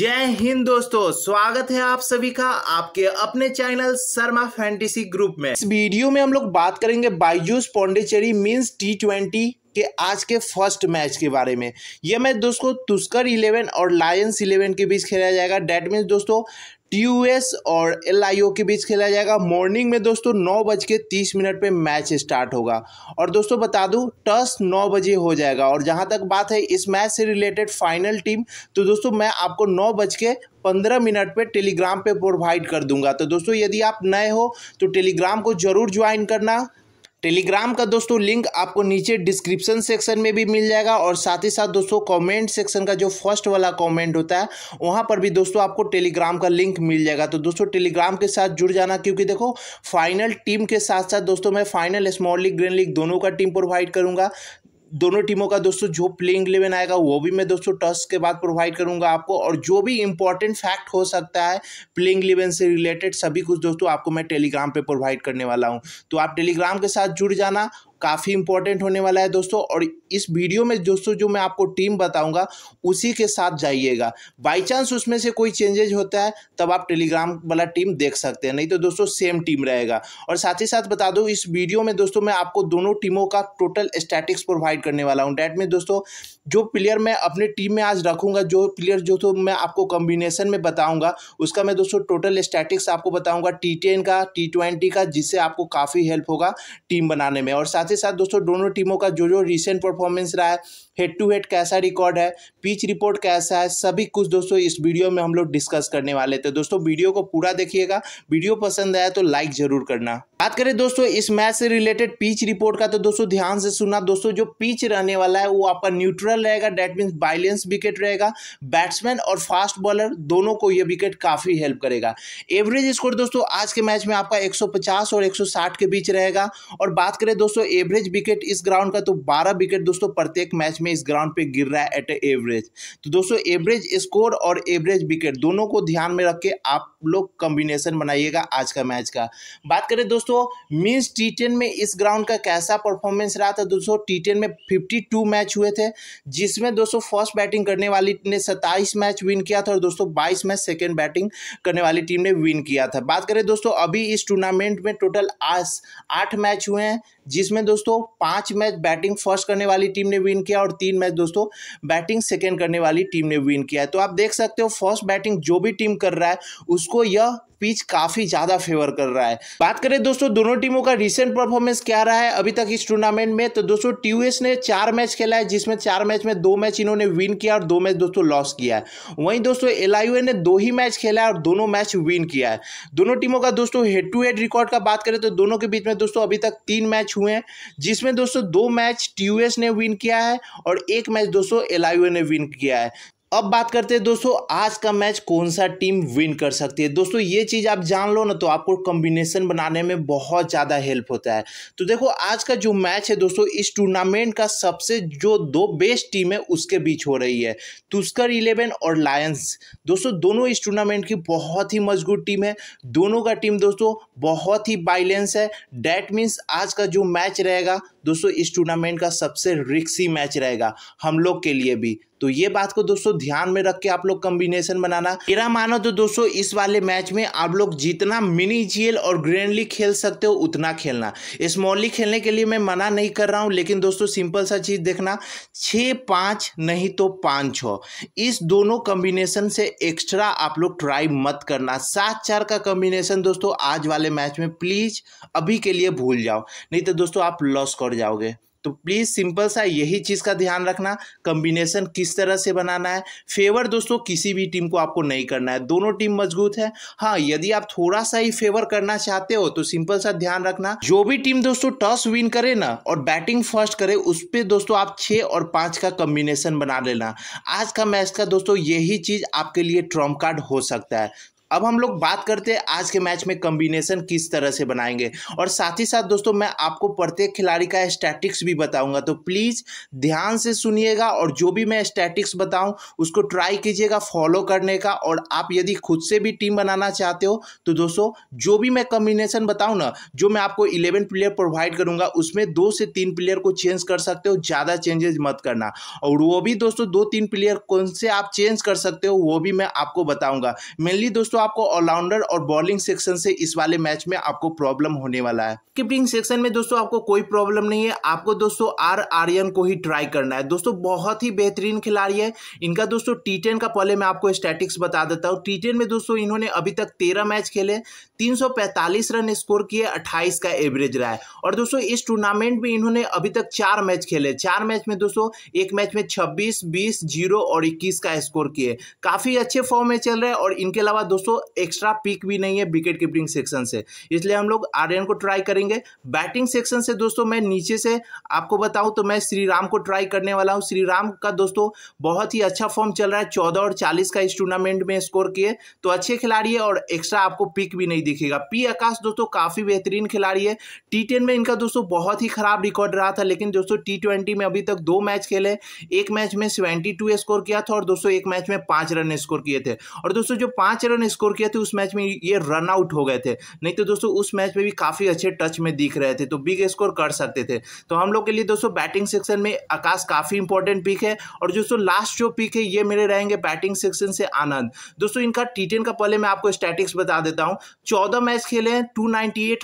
जय हिंद दोस्तों स्वागत है आप सभी का आपके अपने चैनल शर्मा फैंटेसी ग्रुप में इस वीडियो में हम लोग बात करेंगे Byju's Pondicherry means T twenty के आज के फर्स्ट मैच के बारे में यह मैच दोस्तों तुस्कर इलेवन और लायंस इलेवन के बीच खेला जाएगा डेट मीन्स दोस्तों टीयूएस और एलआईओ के बीच खेला जाएगा मॉर्निंग में दोस्तों नौ बज के तीस मिनट पर मैच स्टार्ट होगा और दोस्तों बता दूं टस नौ बजे हो जाएगा और जहां तक बात है इस मैच से रिलेटेड फाइनल टीम तो दोस्तों मैं आपको नौ बज के पंद्रह मिनट पे टेलीग्राम पे प्रोवाइड कर दूंगा तो दोस्तों यदि आप नए हो तो टेलीग्राम को ज़रूर ज्वाइन करना टेलीग्राम का दोस्तों लिंक आपको नीचे डिस्क्रिप्शन सेक्शन में भी मिल जाएगा और साथ ही साथ दोस्तों कमेंट सेक्शन का जो फर्स्ट वाला कमेंट होता है वहां पर भी दोस्तों आपको टेलीग्राम का लिंक मिल जाएगा तो दोस्तों टेलीग्राम के साथ जुड़ जाना क्योंकि देखो फाइनल टीम के साथ साथ दोस्तों मैं final small league green league दोनों का टीम प्रोवाइड करूँगा दोनों टीमों का दोस्तों जो प्लेइंग इलेवन आएगा वो भी मैं दोस्तों टॉस के बाद प्रोवाइड करूंगा आपको और जो भी इंपॉर्टेंट फैक्ट हो सकता है प्लेइंग इलेवन से रिलेटेड सभी कुछ दोस्तों आपको मैं टेलीग्राम पर प्रोवाइड करने वाला हूँ तो आप टेलीग्राम के साथ जुड़ जाना काफ़ी इंपॉर्टेंट होने वाला है दोस्तों और इस वीडियो में दोस्तों जो मैं आपको टीम बताऊंगा उसी के साथ जाइएगा बाई चांस उसमें से कोई चेंजेज होता है तब आप टेलीग्राम वाला टीम देख सकते हैं नहीं तो दोस्तों सेम टीम रहेगा और साथ ही साथ बता दूँ इस वीडियो में दोस्तों मैं आपको दोनों टीमों का टोटल स्टैटिक्स प्रोवाइड करने वाला हूँ डैट में दोस्तों जो प्लेयर मैं अपने टीम में आज रखूँगा जो प्लेयर जो तो मैं आपको कॉम्बिनेशन में बताऊँगा उसका मैं दोस्तों टोटल स्टैटिक्स आपको बताऊँगा टी का टी का जिससे आपको काफ़ी हेल्प होगा टीम बनाने में और साथ साथ ही साथ दोस्तों दोनों टीमों का जो जो रिसेंट परफॉर्मेंस रहा है हेड टू हेड कैसा रिकॉर्ड है पिच रिपोर्ट कैसा है सभी कुछ दोस्तों इस वीडियो में हम लोग डिस्कस करने वाले थे दोस्तों वीडियो को पूरा देखिएगा वीडियो पसंद आया तो लाइक जरूर करना बात करें दोस्तों इस मैच से रिलेटेड पिच रिपोर्ट का तो दोस्तों ध्यान से सुना दोस्तों जो पिच रहने वाला है वो आपका न्यूट्रल रहेगा डेट मीन्स बाइलेंस विकेट रहेगा बैट्समैन और फास्ट बॉलर दोनों को यह विकेट काफ़ी हेल्प करेगा एवरेज स्कोर दोस्तों आज के मैच में आपका 150 और 160 के बीच रहेगा और बात करें दोस्तों एवरेज विकेट इस ग्राउंड का तो बारह विकेट दोस्तों प्रत्येक मैच में में इस ग्राउंड पे गिर रहा है एट एवरेज तो दोस्तों एवरेज स्कोर और एवरेज विकेट दोनों को ध्यान में रख के आप लोग कॉम्बिनेशन बनाइएगा आज का मैच का बात करें दोस्तों मीन्स टी टेन में इस ग्राउंड का कैसा परफॉर्मेंस रहा था दोस्तों टी टेन में फिफ्टी टू मैच हुए थे जिसमें दोस्तों फर्स्ट बैटिंग करने वाली ने सत्ताईस मैच विन किया था और दोस्तों बाईस मैच सेकेंड बैटिंग करने वाली टीम ने विन किया था बात करें दोस्तों अभी इस टूर्नामेंट में टोटल आठ मैच हुए हैं जिसमें दोस्तों पांच मैच बैटिंग फर्स्ट करने वाली टीम ने विन किया और और तीन मैच दोस्तों बैटिंग सेकेंड करने वाली टीम ने विन किया है तो आप देख सकते हो फर्स्ट बैटिंग जो भी टीम कर रहा है उसको यह पिच काफी ज्यादा फेवर कर रहा है बात करें दोस्तों दोनों टीमों का रिसेंट परफॉर्मेंस क्या रहा है अभी तक इस टूर्नामेंट में तो दोस्तों टीयूएस ने चार मैच खेला है जिसमें चार मैच में दो मैच इन्होंने विन किया और दो मैच दोस्तों लॉस किया है वहीं दोस्तों एल ने दो ही मैच खेला है और दोनों मैच विन किया है दोनों टीमों का दोस्तों हेड टू हेड रिकॉर्ड का बात करें तो दोनों के बीच में दोस्तों अभी तक तीन मैच हुए हैं जिसमें दोस्तों दो मैच टीयूएस ने विन किया है और एक मैच दोस्तों एलायू ने विन किया है अब बात करते हैं दोस्तों आज का मैच कौन सा टीम विन कर सकती है दोस्तों ये चीज़ आप जान लो ना तो आपको कॉम्बिनेशन बनाने में बहुत ज़्यादा हेल्प होता है तो देखो आज का जो मैच है दोस्तों इस टूर्नामेंट का सबसे जो दो बेस्ट टीम है उसके बीच हो रही है तुस्कर इलेवन और लायंस दोस्तों दोनों इस टूर्नामेंट की बहुत ही मजबूत टीम है दोनों का टीम दोस्तों बहुत ही बाइलेंस है डैट मीन्स आज का जो मैच रहेगा दोस्तों इस टूर्नामेंट का सबसे रिक्सी मैच रहेगा हम लोग के लिए भी तो ये बात को दोस्तों ध्यान में रख के आप लोग कॉम्बिनेशन बनाना मेरा मानो तो दोस्तों इस वाले मैच में आप लोग जितना मिनी जीएल और ग्रैंडली खेल सकते हो उतना खेलना स्मॉलली खेलने के लिए मैं मना नहीं कर रहा हूँ लेकिन दोस्तों सिंपल सा चीज़ देखना छः पाँच नहीं तो पाँच छः इस दोनों कॉम्बिनेशन से एक्स्ट्रा आप लोग ट्राई मत करना सात चार का कॉम्बिनेशन दोस्तों आज वाले मैच में प्लीज़ अभी के लिए भूल जाओ नहीं तो दोस्तों आप लॉस कर जाओगे तो प्लीज़ सिंपल सा यही चीज़ का ध्यान रखना कम्बिनेसन किस तरह से बनाना है फेवर दोस्तों किसी भी टीम को आपको नहीं करना है दोनों टीम मजबूत है हाँ यदि आप थोड़ा सा ही फेवर करना चाहते हो तो सिंपल सा ध्यान रखना जो भी टीम दोस्तों टॉस विन करे ना और बैटिंग फर्स्ट करे उस पर दोस्तों आप छः और पाँच का कम्बिनेशन बना लेना आज का मैच का दोस्तों यही चीज़ आपके लिए ट्रम्प कार्ड हो सकता है अब हम लोग बात करते हैं आज के मैच में कम्बिनेशन किस तरह से बनाएंगे और साथ ही साथ दोस्तों मैं आपको प्रत्येक खिलाड़ी का स्टैटिक्स भी बताऊंगा तो प्लीज़ ध्यान से सुनिएगा और जो भी मैं स्टैटिक्स बताऊं उसको ट्राई कीजिएगा फॉलो करने का और आप यदि खुद से भी टीम बनाना चाहते हो तो दोस्तों जो भी मैं कम्बिनेशन बताऊँ ना जो मैं आपको इलेवन प्लेयर प्रोवाइड करूँगा उसमें दो से तीन प्लेयर को चेंज कर सकते हो ज़्यादा चेंजेज मत करना और वो भी दोस्तों दो तीन प्लेयर कौन से आप चेंज कर सकते हो वो भी मैं आपको बताऊँगा मेनली दोस्तों आपको ऑलराउंडर और बॉलिंग सेक्शन से इस वाले मैच में आपको प्रॉब्लम होने वाला है कीपिंग सेक्शन में दोस्तों आपको कोई प्रॉब्लम नहीं है आपको दोस्तों आर आर्यन को ही ट्राई करना है दोस्तों बहुत ही बेहतरीन खिलाड़ी है इनका दोस्तों टी टेन का पहले मैं आपको स्टैटिक्स बता देता हूँ टी टेन में दोस्तों इन्होंने अभी तक तेरह मैच खेले तीन रन स्कोर किए अट्ठाईस का एवरेज रहा है और दोस्तों इस टूर्नामेंट में इन्होंने अभी तक चार मैच खेले चार मैच में दोस्तों एक मैच में छब्बीस बीस जीरो और इक्कीस का स्कोर किए काफी अच्छे फॉर्म में चल रहे हैं और इनके अलावा दोस्तों दोस्तों एक्स्ट्रा पिक भी नहीं है विकेट कीपिंग सेक्शन से इसलिए हम लोग आर्यन को ट्राई करेंगे बैटिंग सेक्शन से दोस्तों मैं नीचे से आपको बताऊं तो मैं श्री राम को ट्राई करने वाला हूं श्री राम का दोस्तों बहुत ही अच्छा फॉर्म चल रहा है चौदह और चालीस का इस टूर्नामेंट में स्कोर किए तो अच्छे खिलाड़ी है और एक्स्ट्रा आपको पिक भी नहीं दिखेगा पी आकाश दोस्तों काफ़ी बेहतरीन खिलाड़ी है टी में इनका दोस्तों बहुत ही खराब रिकॉर्ड रहा था लेकिन दोस्तों टी में अभी तक दो मैच खेले एक मैच में सेवेंटी स्कोर किया था और दोस्तों एक मैच में पांच रन स्कोर किए थे और दोस्तों जो पांच रन स्कोर किया था तो उस मैच में ये रन आउट हो गए थे नहीं तो दोस्तों उस मैच में भी काफ़ी अच्छे टच में दिख रहे थे तो बिग स्कोर कर सकते थे तो हम लोग के लिए दोस्तों बैटिंग सेक्शन में आकाश काफ़ी इंपॉर्टेंट पिक है और दोस्तों लास्ट जो पिक है ये मेरे रहेंगे बैटिंग सेक्शन से आनंद दोस्तों इनका टी का पहले मैं आपको स्टैटिक्स बता देता हूँ चौदह मैच खेले हैं टू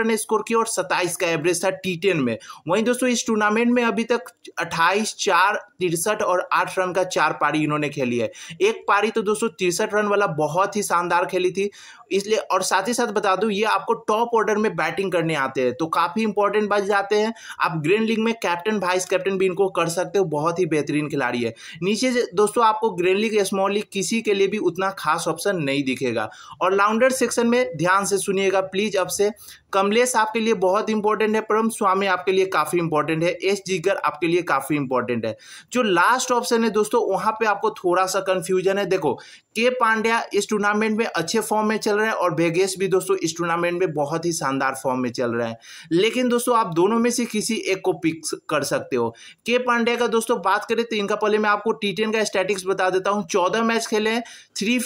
रन स्कोर किया और सत्ताईस का एवरेज था टी में वहीं दोस्तों इस टूर्नामेंट में अभी तक अट्ठाईस चार तिरसठ और आठ रन का चार पारी इन्होंने खेली है एक पारी तो दोस्तों तिरसठ रन वाला बहुत ही शानदार खेले ली थी इसलिए और साथ ही साथ बता दूं ये आपको टॉप ऑर्डर में बैटिंग करने आते हैं तो काफ़ी इंपॉर्टेंट बच जाते हैं आप ग्रीन लीग में कैप्टन वाइस कैप्टन भी इनको कर सकते हो बहुत ही बेहतरीन खिलाड़ी है नीचे दोस्तों आपको ग्रीन लीग स्मॉल लीग किसी के लिए भी उतना खास ऑप्शन नहीं दिखेगा और लाउंडर सेक्शन में ध्यान से सुनिएगा प्लीज अब से कमलेश आपके लिए बहुत इंपॉर्टेंट है परम स्वामी आपके लिए काफी इंपॉर्टेंट है एस जिगर आपके लिए काफी इंपॉर्टेंट है जो लास्ट ऑप्शन है दोस्तों वहां पे आपको थोड़ा सा कंफ्यूजन है देखो के पांड्या इस टूर्नामेंट में अच्छे फॉर्म में चल रहे हैं और बेगेस भी दोस्तों इस टूर्नामेंट में बहुत ही शानदार फॉर्म में चल रहे हैं लेकिन दोस्तों आप दोनों में से किसी एक को पिक कर सकते हो के पांडे का दोस्तों बात करें तो इनका पहले मैं आपको टी का स्टैटिक्स बता देता हूँ चौदह मैच खेले हैं थ्री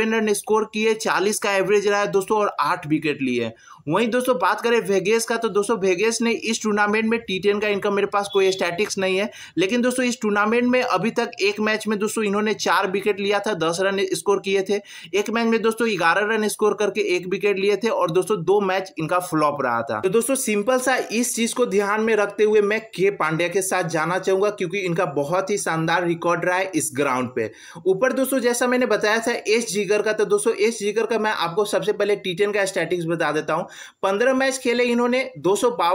रन स्कोर किए चालीस का एवरेज रहा है दोस्तों और आठ विकेट लिए वहीं दोस्तों बात करें वेगेस का तो दोस्तों वेगेस ने इस टूर्नामेंट में टी का इनकम मेरे पास कोई स्टैटिक्स नहीं है लेकिन दोस्तों इस टूर्नामेंट में अभी तक एक मैच में दोस्तों इन्होंने चार विकेट लिया था दस रन स्कोर किए थे एक मैच में दोस्तों ग्यारह रन स्कोर करके एक विकेट लिए थे और दोस्तों दो मैच इनका फ्लॉप रहा था तो दोस्तों सिंपल सा इस चीज को ध्यान में रखते हुए मैं के पांड्या के साथ जाना चाहूंगा क्योंकि इनका बहुत ही शानदार रिकॉर्ड रहा है इस ग्राउंड पे ऊपर दोस्तों जैसा मैंने बताया था एस जीगर का तो दोस्तों एस जीगर का मैं आपको सबसे पहले टी का स्टैटिक्स बता देता हूँ पंद्रह मैच खेले इन्होंने दो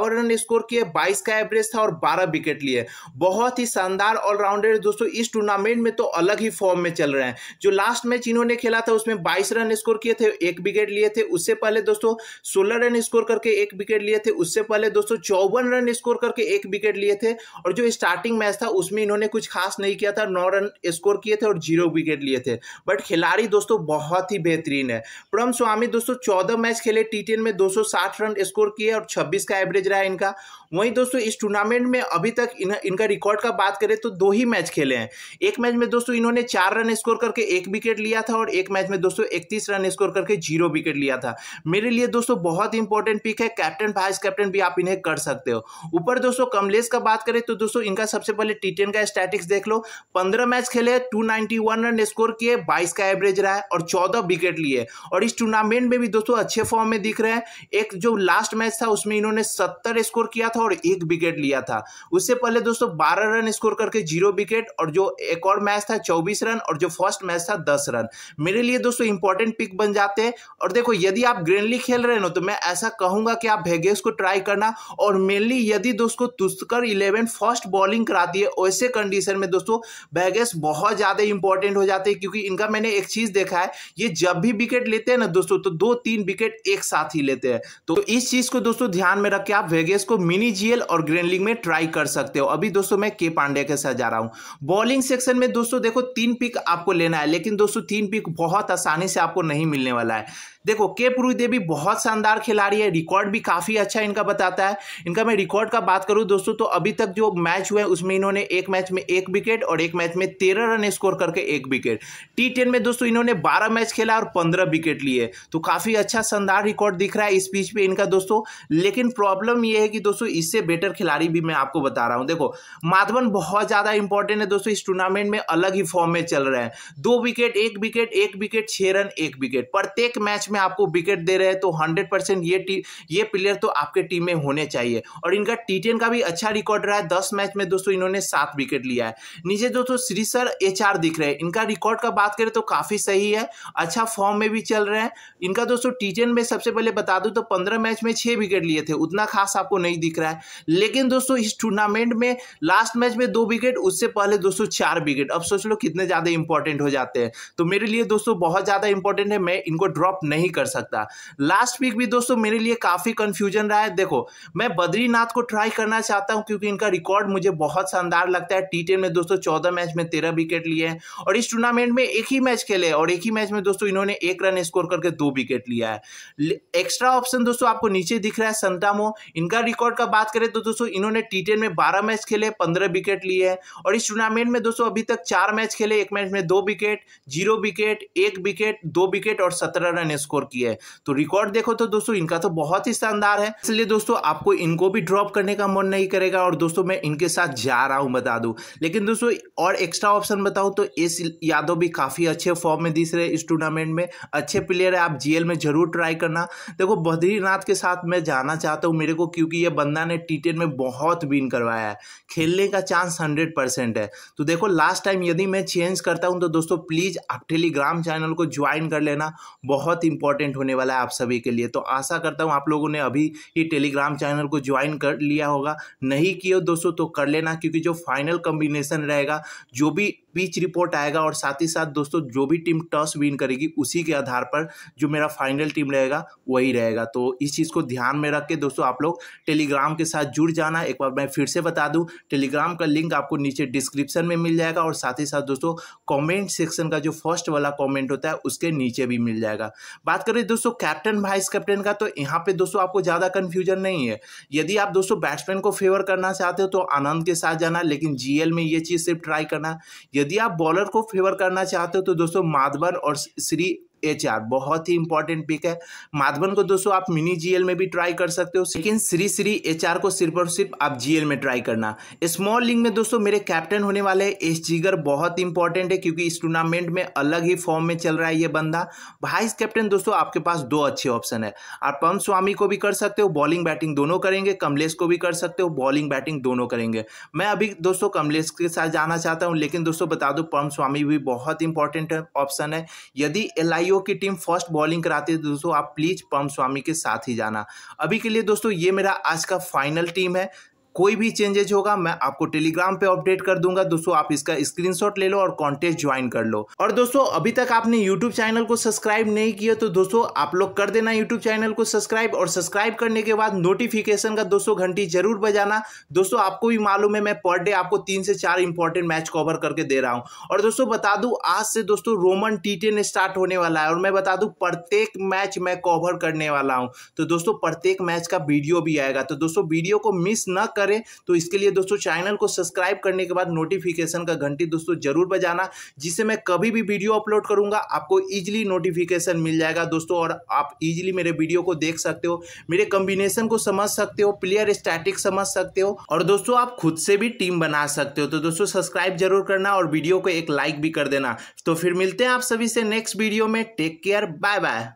रन स्कोर किए बाईस का एवरेज था और बारह विकेट लिए बहुत ही शानदार ऑलराउंडर दोस्तों इस टूर्नामेंट में तो अलग ही फॉर्म में चल रहे हैं जो लास्ट मैच इन्होंने खेला था उसमें बाईस रन स्कोर किए थे एक विकेट लिए थे उससे पहले दोस्तों सोलह रन स्कोर करके एक विकेट लिए थे उससे पहले दोस्तों चौवन रन स्कोर करके एक विकेट लिए थे और जो स्टार्टिंग मैच था उसमें इन्होंने कुछ खास नहीं किया था नौ रन स्कोर किए थे और जीरो विकेट लिए थे बट खिलाड़ी दोस्तों बहुत ही बेहतरीन है प्रम स्वामी दोस्तों चौदह मैच खेले टी में दो 260 रन स्कोर किए और 26 का एवरेज रहा इनका वहीं दोस्तों इस टूर्नामेंट में अभी तक इन, इनका रिकॉर्ड का बात करें तो दो ही मैच खेले हैं एक मैच में दोस्तों इन्होंने चार रन स्कोर करके एक विकेट लिया था और एक मैच में दोस्तों इकतीस रन स्कोर करके जीरो विकेट लिया था मेरे लिए दोस्तों बहुत इंपॉर्टेंट पिक है कैप्टन वाइस कैप्टन भी आप इन्हें कर सकते हो ऊपर दोस्तों कमलेश का बात करें तो दोस्तों इनका सबसे पहले टी का स्टैटिक्स देख लो पंद्रह मैच खेले टू रन स्कोर किए बाईस का एवरेज रहा है और चौदह विकेट लिए और इस टूर्नामेंट में भी दोस्तों अच्छे फॉर्म में दिख रहे हैं एक जो लास्ट मैच था उसमें इन्होंने सत्तर स्कोर किया था और एक विकेट लिया था उससे पहले दोस्तों बारह रन स्कोर करके जीरो विकेट और जो एक और मैच था चौबीस रन और जो फर्स्ट मैच था दस रन मेरे लिए दोस्तों इंपॉर्टेंट पिक बन जाते हैं और देखो यदि आप ग्रेनली खेल रहे हो तो मैं ऐसा कहूंगा कि आप भेगेस को ट्राई करना और मेनली यदि दोस्तों तुस्कर इलेवन फर्स्ट बॉलिंग कराती है वैसे कंडीशन में दोस्तों भेगेस बहुत ज्यादा इंपॉर्टेंट हो जाते हैं क्योंकि इनका मैंने एक चीज देखा है ये जब भी विकेट लेते हैं ना दोस्तों तो दो तीन विकेट एक साथ ही लेते हैं सकते हैं तो इस चीज को दोस्तों ध्यान में रख के आप वेगेस को मिनी जीएल और ग्रेन में ट्राई कर सकते हो अभी दोस्तों मैं के पांडे के साथ जा रहा हूं बॉलिंग सेक्शन में दोस्तों देखो तीन पिक आपको लेना है लेकिन दोस्तों तीन पिक बहुत आसानी से आपको नहीं मिलने वाला है देखो के पुरी देवी बहुत शानदार खिलाड़ी है रिकॉर्ड भी काफ़ी अच्छा इनका बताता है इनका मैं रिकॉर्ड का बात करूं दोस्तों तो अभी तक जो मैच हुए उसमें इन्होंने एक मैच में एक विकेट और एक मैच में तेरह रन स्कोर करके एक विकेट टी में दोस्तों इन्होंने बारह मैच खेला और पंद्रह विकेट लिए तो काफ़ी अच्छा शानदार रिकॉर्ड दिख रहा है इस बीच पर इनका दोस्तों लेकिन प्रॉब्लम यह है कि दोस्तों इससे बेटर खिलाड़ी भी मैं आपको बता रहा हूँ देखो माधवन बहुत ज़्यादा इंपॉर्टेंट है दोस्तों इस टूर्नामेंट में अलग ही फॉर्म में चल रहे हैं दो विकेट एक विकेट एक विकेट छः रन एक विकेट प्रत्येक मैच में आपको विकेट दे रहे हैं तो हंड्रेड परसेंट ये टी ये प्लेयर तो आपके टीम में होने चाहिए और इनका टी टेन का भी अच्छा रिकॉर्ड रहा है दस मैच में दोस्तों इन्होंने सात विकेट लिया है नीचे दोस्तों श्री सर एच दिख रहे हैं इनका रिकॉर्ड का बात करें तो काफ़ी सही है अच्छा फॉर्म में भी चल रहे हैं इनका दोस्तों टी टेन में सबसे पहले बता दूँ तो पंद्रह मैच में छः विकेट लिए थे उतना खास आपको नहीं दिख रहा है लेकिन दोस्तों इस टूर्नामेंट में लास्ट मैच में दो विकेट उससे पहले दोस्तों चार विकेट अब सोच लो कितने ज़्यादा इंपॉर्टेंट हो जाते हैं तो मेरे लिए दोस्तों बहुत ज़्यादा इंपॉर्टेंट है मैं इनको ड्रॉप नहीं नहीं कर सकता लास्ट वीक भी दोस्तों मेरे लिए काफ़ी कंफ्यूजन रहा है देखो मैं बद्रीनाथ को ट्राई करना चाहता हूं क्योंकि इनका रिकॉर्ड मुझे बहुत शानदार लगता है टी में दोस्तों चौदह मैच में तेरह विकेट लिए हैं और इस टूर्नामेंट में एक ही मैच खेले और एक ही मैच में दोस्तों इन्होंने एक रन स्कोर करके दो विकेट लिया है एक्स्ट्रा ऑप्शन दोस्तों आपको नीचे दिख रहा है संतामो इनका रिकॉर्ड का बात करें तो दोस्तों इन्होंने टी में बारह मैच खेले पंद्रह विकेट लिए हैं और इस टूर्नामेंट में दोस्तों अभी तक चार मैच खेले एक मैच में दो विकेट जीरो विकेट एक विकेट दो विकेट और सत्रह रन स्कोर स्कोर किया है तो रिकॉर्ड देखो तो दोस्तों इनका तो बहुत ही शानदार है इसलिए दोस्तों आपको इनको भी ड्रॉप करने का मन नहीं करेगा और दोस्तों मैं इनके साथ जा रहा हूँ बता दूँ लेकिन दोस्तों और एक्स्ट्रा ऑप्शन बताऊँ तो एस यादव भी काफ़ी अच्छे फॉर्म में दिख रहे इस टूर्नामेंट में अच्छे प्लेयर है आप जी में जरूर ट्राई करना देखो बद्रीनाथ के साथ मैं जाना चाहता हूँ मेरे को क्योंकि ये बंदा ने टी में बहुत विन करवाया है खेलने का चांस हंड्रेड है तो देखो लास्ट टाइम यदि मैं चेंज करता हूँ तो दोस्तों प्लीज़ आप टेलीग्राम चैनल को ज्वाइन कर लेना बहुत इंपॉर्टेंट होने वाला है आप सभी के लिए तो आशा करता हूँ आप लोगों ने अभी ही टेलीग्राम चैनल को ज्वाइन कर लिया होगा नहीं किया दोस्तों तो कर लेना क्योंकि जो फाइनल कॉम्बिनेशन रहेगा जो भी पिच रिपोर्ट आएगा और साथ ही साथ दोस्तों जो भी टीम टॉस विन करेगी उसी के आधार पर जो मेरा फाइनल टीम रहेगा वही रहेगा तो इस चीज़ को ध्यान में रख के दोस्तों आप लोग टेलीग्राम के साथ जुड़ जाना एक बार मैं फिर से बता दूं टेलीग्राम का लिंक आपको नीचे डिस्क्रिप्शन में मिल जाएगा और साथ ही साथ दोस्तों कॉमेंट सेक्शन का जो फर्स्ट वाला कॉमेंट होता है उसके नीचे भी मिल जाएगा बात करें दोस्तों कैप्टन वाइस कैप्टन का तो यहाँ पे दोस्तों आपको ज़्यादा कन्फ्यूजन नहीं है यदि आप दोस्तों बैट्समैन को फेवर करना चाहते हो तो आनंद के साथ जाना लेकिन जी में ये चीज़ सिर्फ ट्राई करना यदि आप बॉलर को फेवर करना चाहते हो तो दोस्तों माधवन और श्री एच आर बहुत ही इंपॉर्टेंट पिक है माधवन को दोस्तों आप मिनी जीएल में भी ट्राई कर सकते हो लेकिन श्री श्री एच आर को सिर्फ और सिर्फ आप जीएल में ट्राई करना स्मॉल लीग में दोस्तों मेरे कैप्टन होने वाले एस जीगर बहुत इंपॉर्टेंट है क्योंकि इस टूर्नामेंट में अलग ही फॉर्म में चल रहा है ये बंदा वाइस कैप्टन दोस्तों आपके पास दो अच्छे ऑप्शन है आप पम स्वामी को भी कर सकते हो बॉलिंग बैटिंग दोनों करेंगे कमलेश को भी कर सकते हो बॉलिंग बैटिंग दोनों करेंगे मैं अभी दोस्तों कमलेश के साथ जाना चाहता हूँ लेकिन दोस्तों बता दो पम स्वामी भी बहुत इंपॉर्टेंट ऑप्शन है यदि एल आईओ की टीम फर्स्ट बॉलिंग कराती है तो दोस्तों आप प्लीज पम स्वामी के साथ ही जाना अभी के लिए दोस्तों ये मेरा आज का फाइनल टीम है कोई भी चेंजेज होगा मैं आपको टेलीग्राम पे अपडेट कर दूंगा दोस्तों आप इसका स्क्रीनशॉट ले लो और कॉन्टेस्ट ज्वाइन कर लो और दोस्तों अभी तक आपने यूट्यूब चैनल को सब्सक्राइब नहीं किया तो दोस्तों आप लोग कर देना यूट्यूब चैनल को सब्सक्राइब और सब्सक्राइब करने के बाद नोटिफिकेशन का दोस्तों घंटी जरूर बजाना दोस्तों आपको भी मालूम है मैं पर डे आपको तीन से चार इंपॉर्टेंट मैच कवर करके दे रहा हूँ और दोस्तों बता दू आज से दोस्तों रोमन टी टेन स्टार्ट होने वाला है और मैं बता दू प्रत्येक मैच मैं कवर करने वाला हूँ तो दोस्तों प्रत्येक मैच का वीडियो भी आएगा तो दोस्तों वीडियो को मिस न करें तो इसके लिए दोस्तों चैनल को सब्सक्राइब करने के बाद नोटिफिकेशन का घंटी दोस्तों जरूर बजाना जिससे मैं कभी भी वीडियो अपलोड करूंगा आपको ईजिली नोटिफिकेशन मिल जाएगा दोस्तों और आप इजिली मेरे वीडियो को देख सकते हो मेरे कॉम्बिनेशन को समझ सकते हो प्लेयर स्टैटिक समझ सकते हो और दोस्तों आप खुद से भी टीम बना सकते हो तो दोस्तों सब्सक्राइब जरूर करना और वीडियो को एक लाइक भी कर देना तो फिर मिलते हैं आप सभी से नेक्स्ट वीडियो में टेक केयर बाय बाय